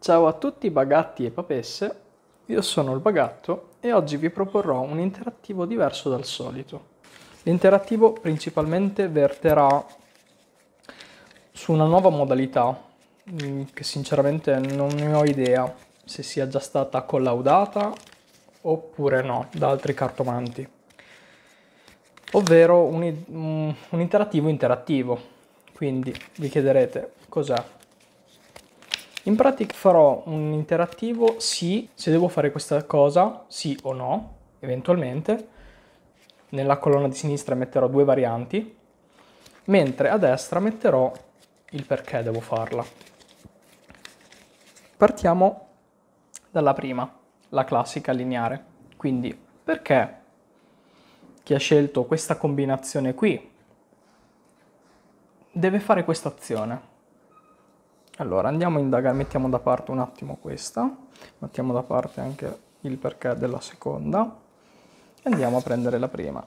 Ciao a tutti bagatti e papesse, io sono il bagatto e oggi vi proporrò un interattivo diverso dal solito. L'interattivo principalmente verterà su una nuova modalità mm, che sinceramente non ne ho idea se sia già stata collaudata oppure no da altri cartomanti. Ovvero un, mm, un interattivo interattivo. Quindi vi chiederete cos'è in pratica farò un interattivo sì, se devo fare questa cosa, sì o no, eventualmente. Nella colonna di sinistra metterò due varianti, mentre a destra metterò il perché devo farla. Partiamo dalla prima, la classica lineare. Quindi perché chi ha scelto questa combinazione qui deve fare questa azione? Allora andiamo a indagare, mettiamo da parte un attimo questa, mettiamo da parte anche il perché della seconda e andiamo a prendere la prima.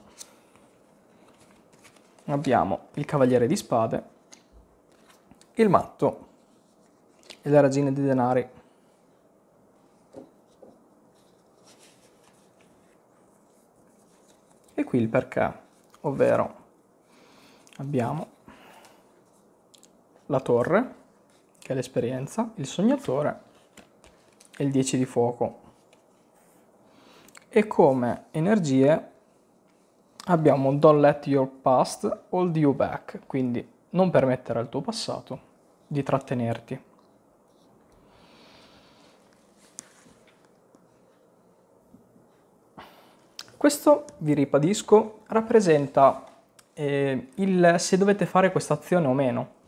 Abbiamo il cavaliere di spade, il matto e la regina di denari. E qui il perché, ovvero abbiamo la torre che è l'esperienza, il sognatore e il 10 di fuoco. E come energie abbiamo Don't let your past hold you back, quindi non permettere al tuo passato di trattenerti. Questo, vi ribadisco, rappresenta eh, il se dovete fare questa azione o meno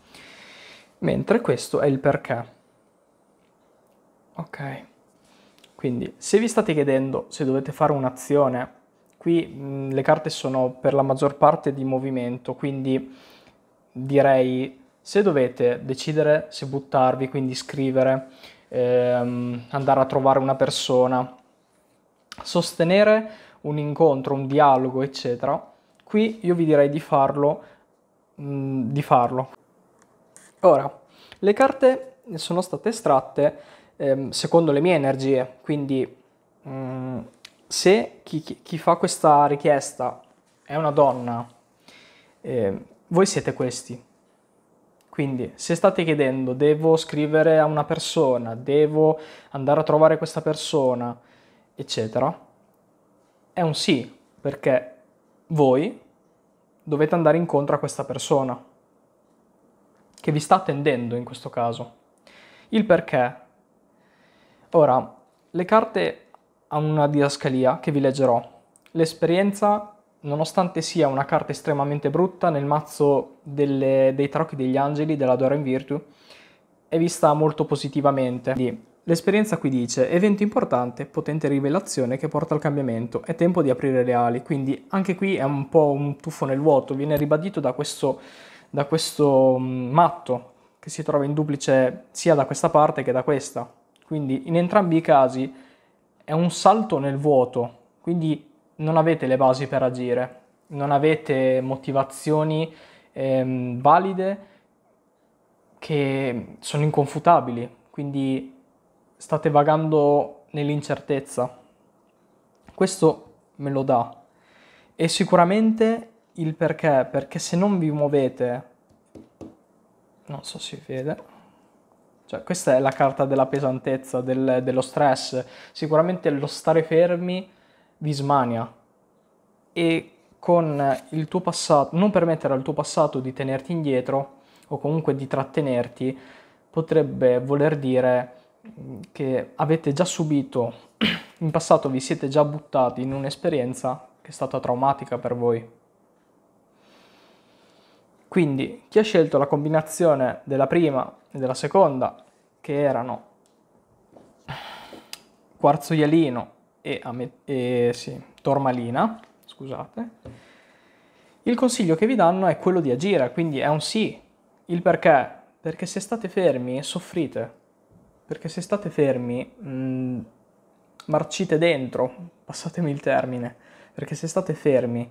mentre questo è il perché. Ok, quindi se vi state chiedendo se dovete fare un'azione, qui mh, mm, le carte sono per la maggior parte di movimento, quindi direi se dovete decidere se buttarvi, quindi scrivere, ehm, andare a trovare una persona, sostenere un incontro, un dialogo, eccetera, qui io vi direi di farlo, mh, mm, di farlo. Ora, le carte sono state estratte ehm, secondo le mie energie, quindi mh, mm, se chi, chi, fa questa richiesta è una donna, ehm, voi siete questi. Quindi se state chiedendo devo scrivere a una persona, devo andare a trovare questa persona, eccetera, è un sì, perché voi dovete andare incontro a questa persona che vi sta attendendo in questo caso. Il perché. Ora, le carte hanno una didascalia che vi leggerò. L'esperienza, nonostante sia una carta estremamente brutta nel mazzo delle, dei trocchi degli angeli della Dora in Virtue, è vista molto positivamente. Quindi, l'esperienza qui dice evento importante, potente rivelazione che porta al cambiamento, è tempo di aprire le ali, quindi anche qui è un po' un tuffo nel vuoto, viene ribadito da questo da questo mm, matto che si trova in duplice sia da questa parte che da questa. Quindi in entrambi i casi è un salto nel vuoto, quindi non avete le basi per agire, non avete motivazioni ehm, valide che sono inconfutabili, quindi state vagando nell'incertezza. Questo me lo dà e sicuramente il perché, perché se non vi muovete, non so se si vede, cioè questa è la carta della pesantezza, del, dello stress, sicuramente lo stare fermi vi smania e con il tuo passato, non permettere al tuo passato di tenerti indietro o comunque di trattenerti, potrebbe voler dire mm, che avete già subito, in passato vi siete già buttati in un'esperienza che è stata traumatica per voi. Quindi chi ha scelto la combinazione della prima e della seconda, che erano quarzo ialino e, e sì, tormalina, scusate, il consiglio che vi danno è quello di agire, quindi è un sì. Il perché? Perché se state fermi soffrite, perché se state fermi mh, mm, marcite dentro, passatemi il termine, perché se state fermi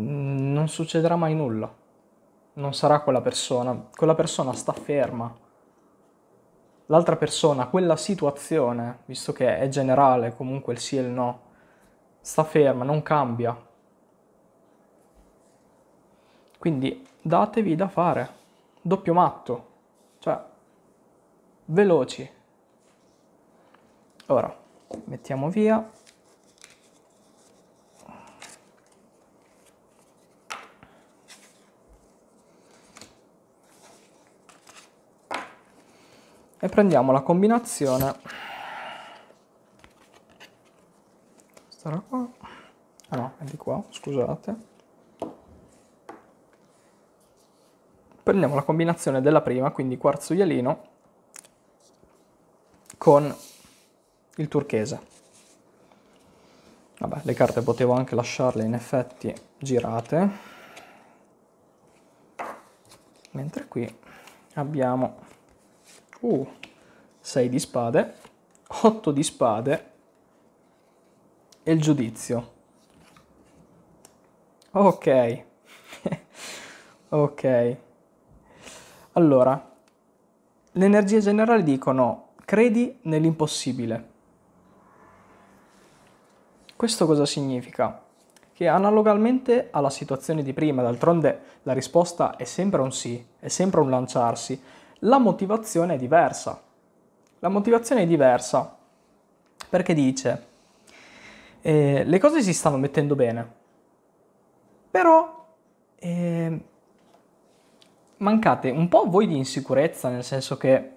Mm, non succederà mai nulla. Non sarà quella persona. Quella persona sta ferma. L'altra persona, quella situazione, visto che è generale comunque il sì e il no, sta ferma, non cambia. Quindi datevi da fare. Doppio matto. Cioè, veloci. Ora, mettiamo via. e prendiamo la combinazione questa era qua ah no è di qua scusate prendiamo la combinazione della prima quindi quarzo ialino con il turchese vabbè le carte potevo anche lasciarle in effetti girate mentre qui abbiamo uh, 6 di spade, 8 di spade e il giudizio. Ok, ok. Allora, le energie generali dicono credi nell'impossibile. Questo cosa significa? Che analogamente alla situazione di prima, d'altronde la risposta è sempre un sì, è sempre un lanciarsi, la motivazione è diversa. La motivazione è diversa perché dice eh, le cose si stanno mettendo bene, però eh, mancate un po' voi di insicurezza, nel senso che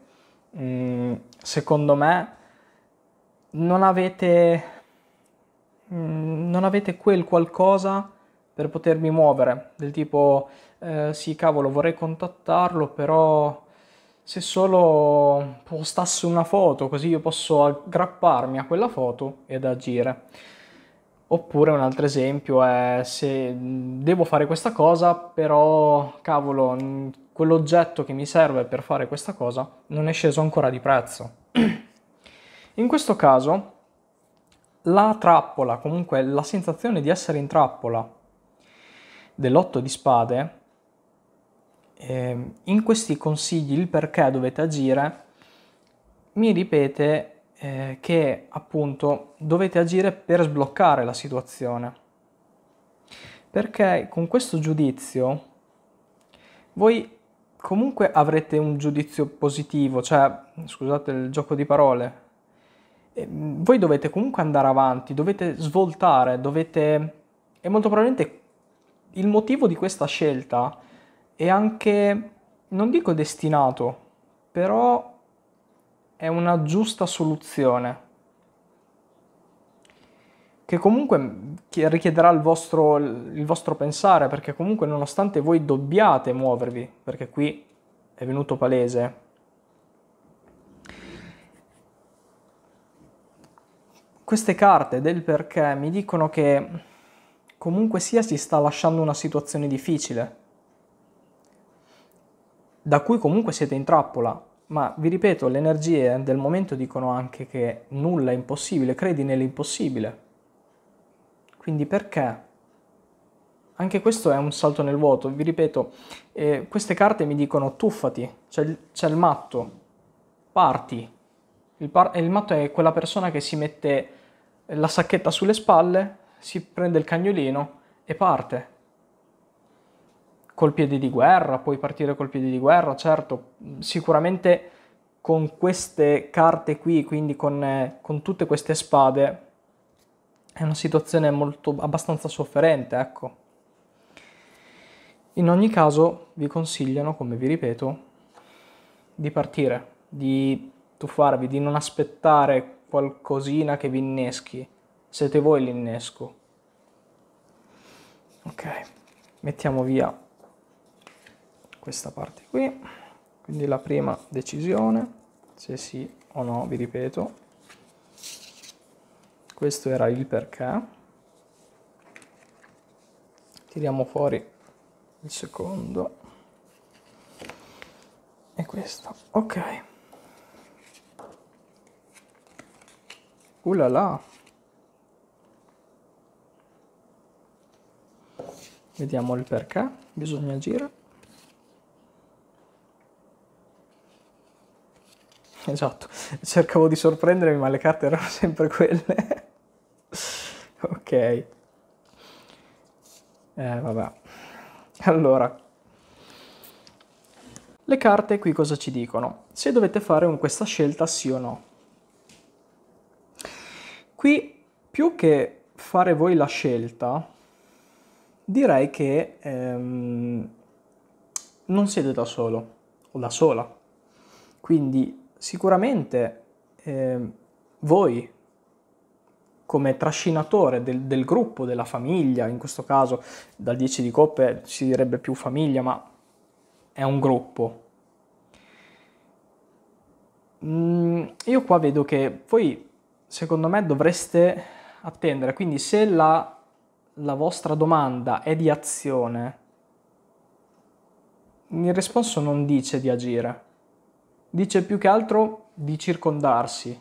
mh, mm, secondo me non avete, mh, mm, non avete quel qualcosa per potermi muovere, del tipo eh, sì cavolo vorrei contattarlo però se solo postasse una foto, così io posso aggrapparmi a quella foto ed agire. Oppure un altro esempio è se devo fare questa cosa, però cavolo, quell'oggetto che mi serve per fare questa cosa non è sceso ancora di prezzo. In questo caso la trappola, comunque la sensazione di essere in trappola dell'otto di spade eh, in questi consigli il perché dovete agire mi ripete eh, che appunto dovete agire per sbloccare la situazione. Perché con questo giudizio voi comunque avrete un giudizio positivo, cioè scusate il gioco di parole, ehm, voi dovete comunque andare avanti, dovete svoltare, dovete... e molto probabilmente il motivo di questa scelta è anche, non dico destinato, però è una giusta soluzione che comunque richiederà il vostro, il vostro, pensare, perché comunque nonostante voi dobbiate muovervi, perché qui è venuto palese, queste carte del perché mi dicono che comunque sia si sta lasciando una situazione difficile da cui comunque siete in trappola. Ma vi ripeto, le energie del momento dicono anche che nulla è impossibile, credi nell'impossibile. Quindi perché? Anche questo è un salto nel vuoto, vi ripeto, eh, queste carte mi dicono tuffati, c'è il, c'è il matto, parti. Il, par- il matto è quella persona che si mette la sacchetta sulle spalle, si prende il cagnolino e parte col piede di guerra, puoi partire col piede di guerra, certo, sicuramente con queste carte qui, quindi con, eh, con tutte queste spade, è una situazione molto, abbastanza sofferente, ecco. In ogni caso vi consigliano, come vi ripeto, di partire, di tuffarvi, di non aspettare qualcosina che vi inneschi. Siete voi l'innesco. Ok, mettiamo via questa parte qui quindi la prima decisione se sì o no vi ripeto questo era il perché tiriamo fuori il secondo e questo ok ulala là là. vediamo il perché bisogna agire Esatto, cercavo di sorprendermi ma le carte erano sempre quelle. ok. Eh, vabbè. Allora. Le carte qui cosa ci dicono? Se dovete fare un, questa scelta sì o no. Qui più che fare voi la scelta, direi che ehm, non siete da solo o da sola. Quindi sicuramente eh, voi come trascinatore del, del, gruppo, della famiglia, in questo caso dal 10 di coppe si direbbe più famiglia, ma è un gruppo. Mm, io qua vedo che voi, secondo me, dovreste attendere, quindi se la, la vostra domanda è di azione, il responso non dice di agire dice più che altro di circondarsi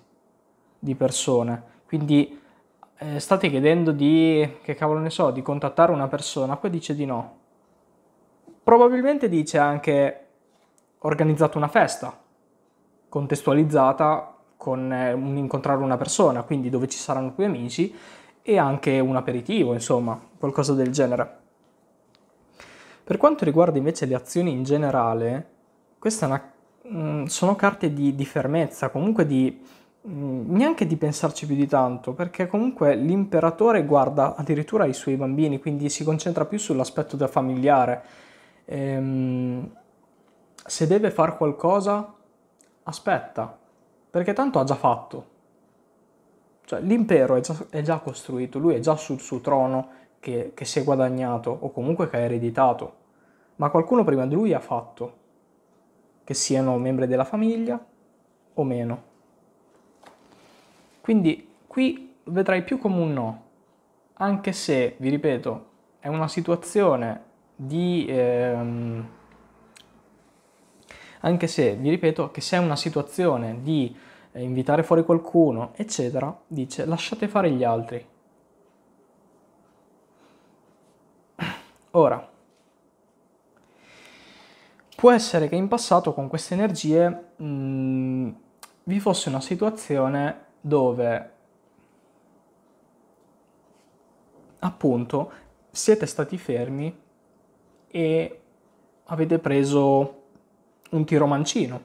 di persone. Quindi eh, state chiedendo di, che cavolo ne so, di contattare una persona, poi dice di no. Probabilmente dice anche organizzate una festa, contestualizzata con eh, un incontrare una persona, quindi dove ci saranno più amici e anche un aperitivo, insomma, qualcosa del genere. Per quanto riguarda invece le azioni in generale, questa è una Mm, sono carte di, di, fermezza, comunque di mm, neanche di pensarci più di tanto, perché comunque l'imperatore guarda addirittura i suoi bambini, quindi si concentra più sull'aspetto da familiare. Ehm, se deve fare qualcosa, aspetta, perché tanto ha già fatto. Cioè, l'impero è già, è già, costruito, lui è già sul suo trono che, che si è guadagnato o comunque che ha ereditato, ma qualcuno prima di lui ha fatto che siano membri della famiglia o meno. Quindi qui vedrai più come un no, anche se, vi ripeto, è una situazione di... Ehm, anche se, vi ripeto, che se è una situazione di eh, invitare fuori qualcuno, eccetera, dice lasciate fare gli altri. Ora, Può essere che in passato con queste energie mh, mm, vi fosse una situazione dove appunto siete stati fermi e avete preso un tiro mancino.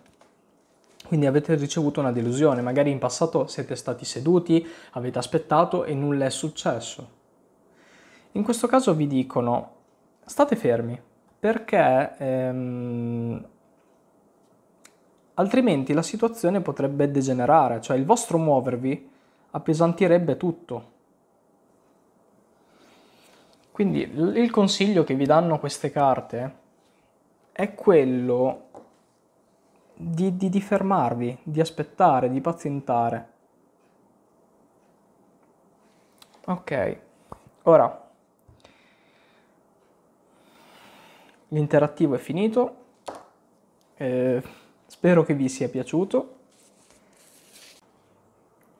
Quindi avete ricevuto una delusione, magari in passato siete stati seduti, avete aspettato e nulla è successo. In questo caso vi dicono state fermi, perché ehm, altrimenti la situazione potrebbe degenerare, cioè il vostro muovervi appesantirebbe tutto. Quindi il consiglio che vi danno queste carte è quello di, di, di fermarvi, di aspettare, di pazientare. Ok, ora l'interattivo è finito, eh, spero che vi sia piaciuto.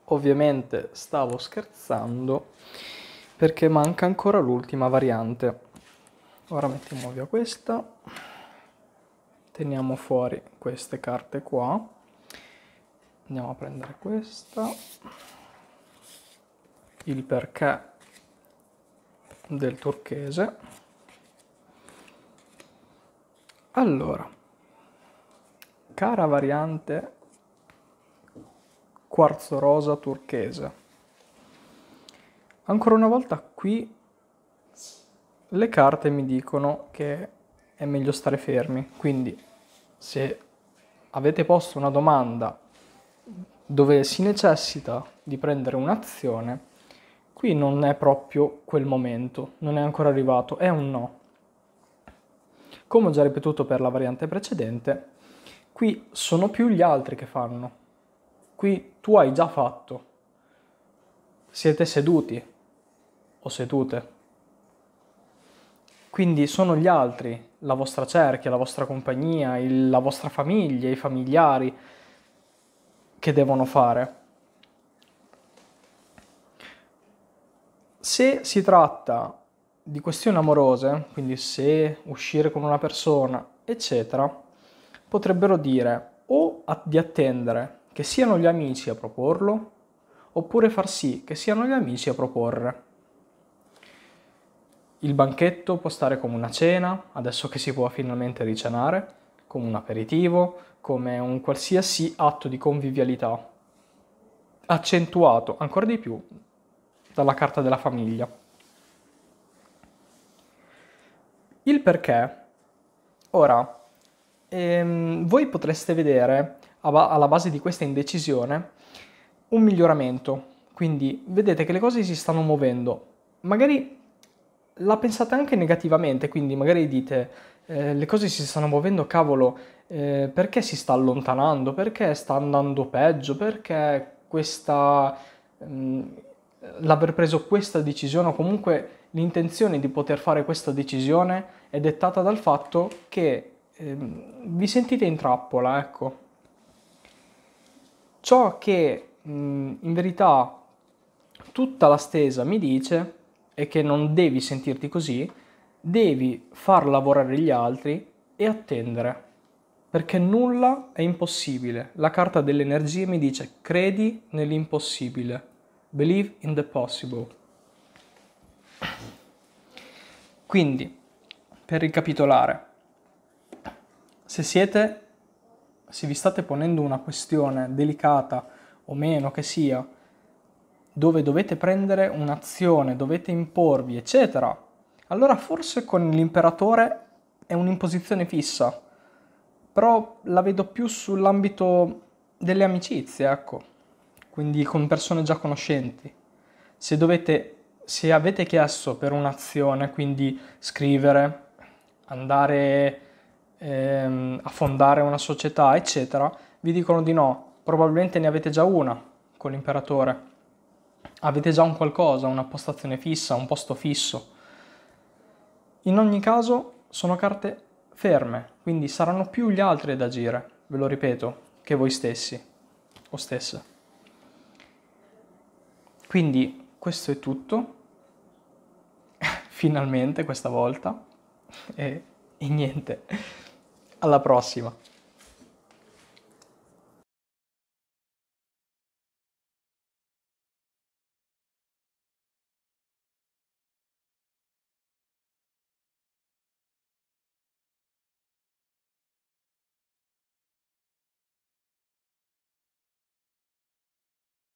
Ovviamente stavo scherzando perché manca ancora l'ultima variante. Ora mettiamo via questa, teniamo fuori queste carte qua, andiamo a prendere questa, il perché del turchese allora, cara variante quarzo rosa turchese, ancora una volta qui le carte mi dicono che è meglio stare fermi, quindi se avete posto una domanda dove si necessita di prendere un'azione, qui non è proprio quel momento, non è ancora arrivato, è un no. Come ho già ripetuto per la variante precedente, qui sono più gli altri che fanno. Qui tu hai già fatto. Siete seduti o sedute. Quindi sono gli altri, la vostra cerchia, la vostra compagnia, il, la vostra famiglia, i familiari che devono fare. Se si tratta di questioni amorose, quindi se uscire con una persona, eccetera, potrebbero dire o di attendere che siano gli amici a proporlo, oppure far sì che siano gli amici a proporre. Il banchetto può stare come una cena, adesso che si può finalmente ricenare, come un aperitivo, come un qualsiasi atto di convivialità, accentuato ancora di più dalla carta della famiglia. Il perché. Ora, ehm, voi potreste vedere alla base di questa indecisione un miglioramento, quindi vedete che le cose si stanno muovendo. Magari la pensate anche negativamente, quindi magari dite eh, le cose si stanno muovendo, cavolo, eh, perché si sta allontanando, perché sta andando peggio, perché questa... Mh, mm, l'aver preso questa decisione o comunque l'intenzione di poter fare questa decisione è dettata dal fatto che ehm, vi sentite in trappola, ecco. Ciò che mh, in verità tutta la stesa mi dice è che non devi sentirti così, devi far lavorare gli altri e attendere, perché nulla è impossibile. La carta delle energie mi dice credi nell'impossibile, believe in the possible. Quindi, per ricapitolare, se siete, se vi state ponendo una questione delicata o meno che sia, dove dovete prendere un'azione, dovete imporvi, eccetera, allora forse con l'imperatore è un'imposizione fissa, però la vedo più sull'ambito delle amicizie, ecco, quindi con persone già conoscenti. Se dovete se avete chiesto per un'azione, quindi scrivere, andare ehm, a fondare una società, eccetera, vi dicono di no. Probabilmente ne avete già una con l'imperatore. Avete già un qualcosa, una postazione fissa, un posto fisso. In ogni caso sono carte ferme, quindi saranno più gli altri ad agire, ve lo ripeto, che voi stessi o stesse. Quindi questo è tutto finalmente questa volta e, e niente, alla prossima.